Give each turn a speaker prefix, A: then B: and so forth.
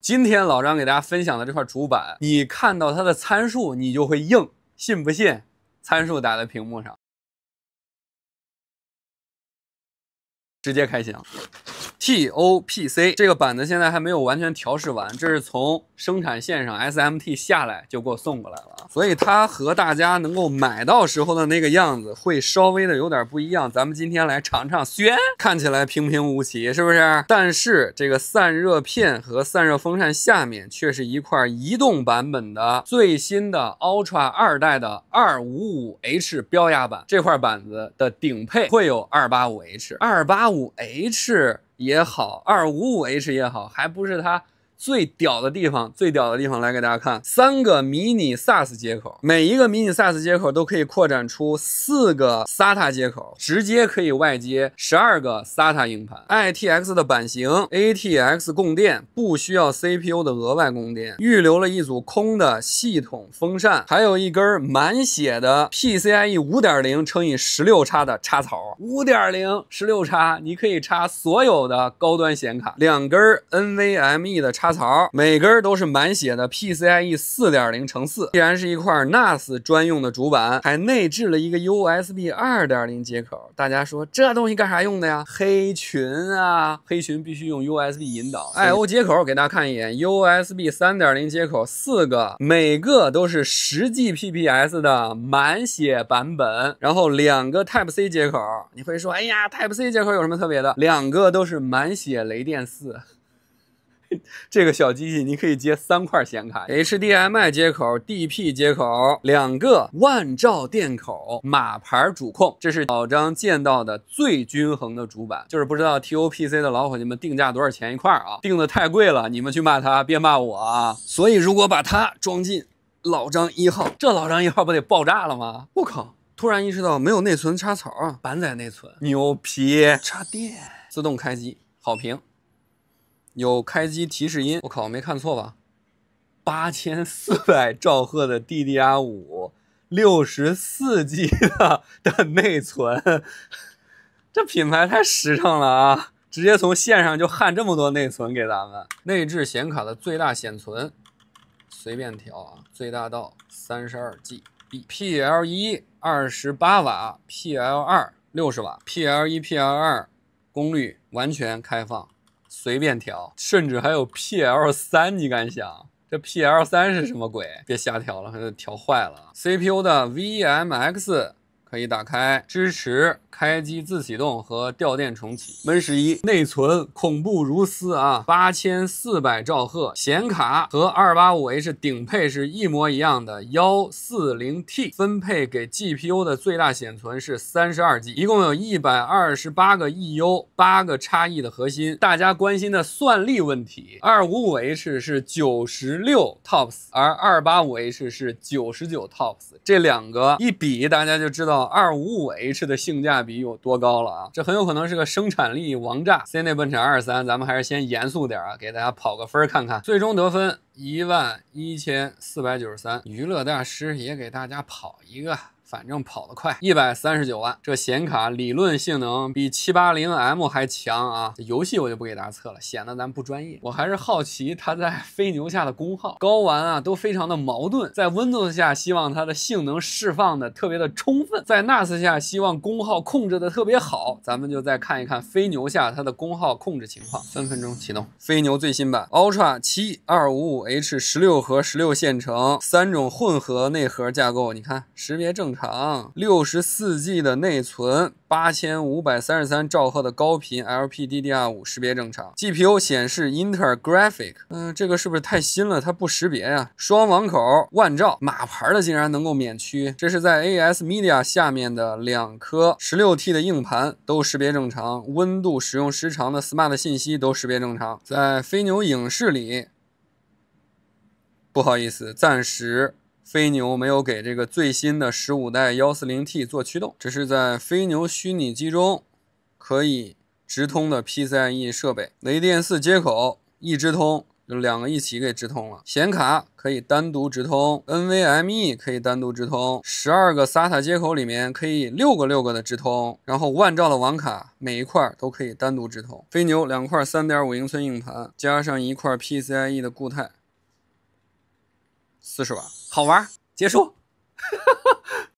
A: 今天老张给大家分享的这块主板，你看到它的参数，你就会硬信不信？参数打在屏幕上，直接开箱。T O P C 这个板子现在还没有完全调试完，这是从生产线上 S M T 下来就给我送过来了，所以它和大家能够买到时候的那个样子会稍微的有点不一样。咱们今天来尝尝鲜，看起来平平无奇，是不是？但是这个散热片和散热风扇下面却是一块移动版本的最新的 Ultra 二代的二五五 H 标压板，这块板子的顶配会有二八五 H，二八五 H。也好，二五五 H 也好，还不是他。最屌的地方，最屌的地方来给大家看，三个迷你 SAS 接口，每一个迷你 SAS 接口都可以扩展出四个 SATA 接口，直接可以外接十二个 SATA 硬盘。ITX 的版型，ATX 供电，不需要 CPU 的额外供电，预留了一组空的系统风扇，还有一根满血的 PCIe 五点零乘以十六叉的插槽，五点零十六叉，你可以插所有的高端显卡，两根 NVMe 的插。插槽每根都是满血的 PCIe 4 0乘4既然是一块 NAS 专用的主板，还内置了一个 USB 2.0接口。大家说这东西干啥用的呀？黑群啊，黑群必须用 USB 引导 I/O 接口，给大家看一眼 USB 3.0接口四个，每个都是实 g p p s 的满血版本，然后两个 Type C 接口。你会说，哎呀，Type C 接口有什么特别的？两个都是满血雷电四。这个小机器你可以接三块显卡，HDMI 接口、DP 接口，两个万兆电口，马牌主控，这是老张见到的最均衡的主板。就是不知道 TOPC 的老伙计们定价多少钱一块啊？定的太贵了，你们去骂他，别骂我啊！所以如果把它装进老张一号，这老张一号不得爆炸了吗？我靠！突然意识到没有内存插槽，啊，板载内存，牛皮，插电，自动开机，好评。有开机提示音，我靠，没看错吧？八千四百兆赫的 DDR 五，六十四 G 的的内存，这品牌太实诚了啊！直接从线上就焊这么多内存给咱们。内置显卡的最大显存，随便调啊，最大到三十二 GB。PL 一，二十八瓦；PL 二，六十瓦；PL 一、PL 二，功率完全开放。随便调，甚至还有 P L 三，你敢想？这 P L 三是什么鬼？别瞎调了，它调坏了。C P U 的 V M X 可以打开，支持。开机自启动和掉电重启。Win 十一，内存恐怖如斯啊，八千四百兆赫。显卡和二八五 H 顶配是一模一样的，幺四零 T 分配给 GPU 的最大显存是三十二 G，一共有一百二十八个 EU，八个差异的核心。大家关心的算力问题，二五五 H 是九十六 TOPS，而二八五 H 是九十九 TOPS，这两个一比，大家就知道二五五 H 的性价比有多高了啊！这很有可能是个生产力王炸。C 内奔驰二三，咱们还是先严肃点啊，给大家跑个分看看。最终得分一万一千四百九十三。娱乐大师也给大家跑一个。反正跑得快，一百三十九万，这显卡理论性能比七八零 M 还强啊！游戏我就不给大家测了，显得咱不专业。我还是好奇它在飞牛下的功耗。高玩啊都非常的矛盾，在 Windows 下希望它的性能释放的特别的充分，在 NAS 下希望功耗控制的特别好。咱们就再看一看飞牛下它的功耗控制情况。分分钟启动飞牛最新版 Ultra 七二五五 H 十六核十六线程三种混合内核架构，你看识别正常。长六十四 G 的内存，八千五百三十三兆赫的高频 LPDDR 五识别正常，GPU 显示 i n t e r g r a p h i c 嗯，这个是不是太新了？它不识别呀。双网口，万兆，马牌的竟然能够免驱，这是在 AS Media 下面的两颗十六 T 的硬盘都识别正常，温度、使用时长的 Smart 信息都识别正常，在飞牛影视里，不好意思，暂时。飞牛没有给这个最新的十五代幺四零 T 做驱动，这是在飞牛虚拟机中可以直通的 PCIe 设备，雷电四接口一直通，两个一起给直通了，显卡可以单独直通，NVMe 可以单独直通，十二个 SATA 接口里面可以六个六个的直通，然后万兆的网卡每一块都可以单独直通，飞牛两块三点五英寸硬盘加上一块 PCIe 的固态。四十万，好玩，结束。